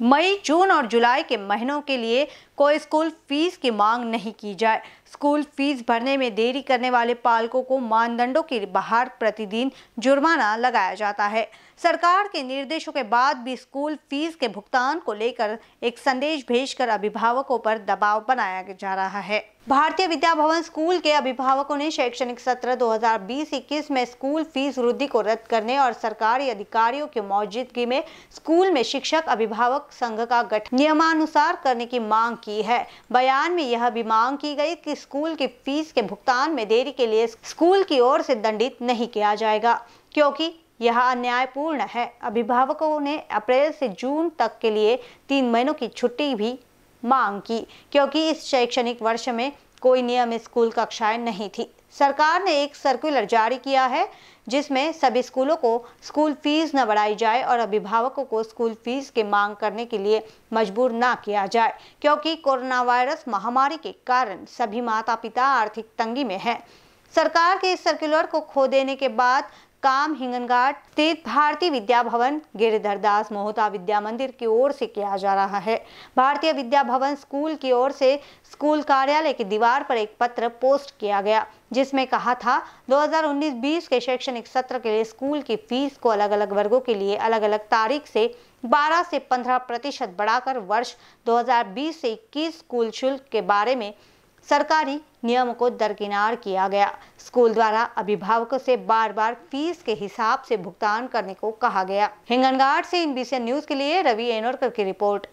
मई जून और जुलाई के महीनों के लिए कोई स्कूल फीस की मांग नहीं की जाए स्कूल फीस भरने में देरी करने वाले पालकों को मानदंडों के बाहर प्रतिदिन जुर्माना लगाया जाता है सरकार के निर्देशों के बाद भी स्कूल फीस के भुगतान को लेकर एक संदेश भेजकर अभिभावकों पर दबाव बनाया जा रहा है भारतीय विद्या भवन स्कूल के अभिभावकों ने शैक्षणिक सत्र 2020-21 में स्कूल फीस वृद्धि को रद्द करने और सरकारी अधिकारियों की मौजूदगी में स्कूल में शिक्षक अभिभावक युवक संघ का गठन नियमानुसार करने की मांग की है बयान में यह भी मांग की गई कि स्कूल की फीस के भुगतान में देरी के लिए स्कूल की ओर से दंडित नहीं किया जाएगा क्योंकि यह अन्यायपूर्ण है अभिभावकों ने अप्रैल से जून तक के लिए तीन महीनों की छुट्टी भी मांग की क्योंकि इस शैक्षणिक वर्ष में कोई नियम स्कूल कक्षाएं नहीं थी सरकार ने एक सर्कुलर जारी किया है जिसमें सभी स्कूलों को स्कूल फीस न बढ़ाई जाए और अभिभावकों को स्कूल फीस के मांग करने के लिए मजबूर ना किया जाए क्योंकि कोरोना वायरस महामारी के कारण सभी माता पिता आर्थिक तंगी में हैं सरकार के इस सर्कुलर को खो देने के बाद काम हिंगनघाट स्थित भारतीय विद्या भवन गिरिधर दास मोहता विद्या मंदिर की ओर से किया जा रहा है भारतीय विद्या भवन स्कूल की ओर से स्कूल कार्यालय की दीवार पर एक पत्र पोस्ट किया गया जिसमें कहा था 2019-20 के शैक्षणिक सत्र के लिए स्कूल की फीस को अलग अलग वर्गों के लिए अलग अलग तारीख से 12 से 15 प्रतिशत बढ़ाकर वर्ष 2020 से 21 स्कूल शुल्क के बारे में सरकारी नियम को दरकिनार किया गया स्कूल द्वारा अभिभावकों से बार बार फीस के हिसाब से भुगतान करने को कहा गया हिंगनघाट से इन बीसी न्यूज के लिए रवि एनोरकर की रिपोर्ट